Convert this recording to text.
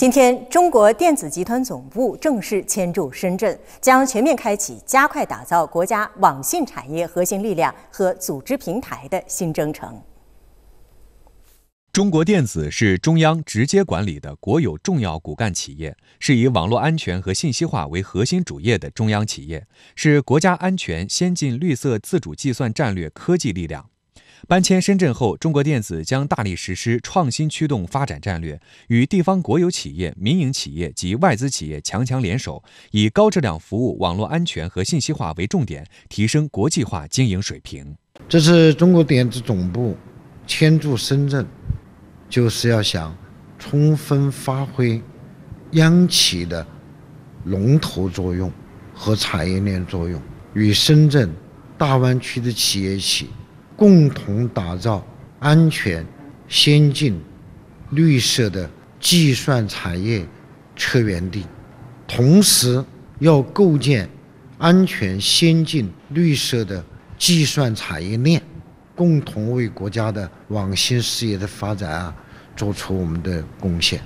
今天，中国电子集团总部正式迁驻深圳，将全面开启、加快打造国家网信产业核心力量和组织平台的新征程。中国电子是中央直接管理的国有重要骨干企业，是以网络安全和信息化为核心主业的中央企业，是国家安全、先进、绿色、自主计算战略科技力量。搬迁深圳后，中国电子将大力实施创新驱动发展战略，与地方国有企业、民营企业及外资企业强强联手，以高质量服务、网络安全和信息化为重点，提升国际化经营水平。这次中国电子总部迁驻深圳，就是要想充分发挥央企的龙头作用和产业链作用，与深圳大湾区的企业一起。共同打造安全、先进、绿色的计算产业策源地，同时要构建安全、先进、绿色的计算产业链，共同为国家的网信事业的发展啊，做出我们的贡献。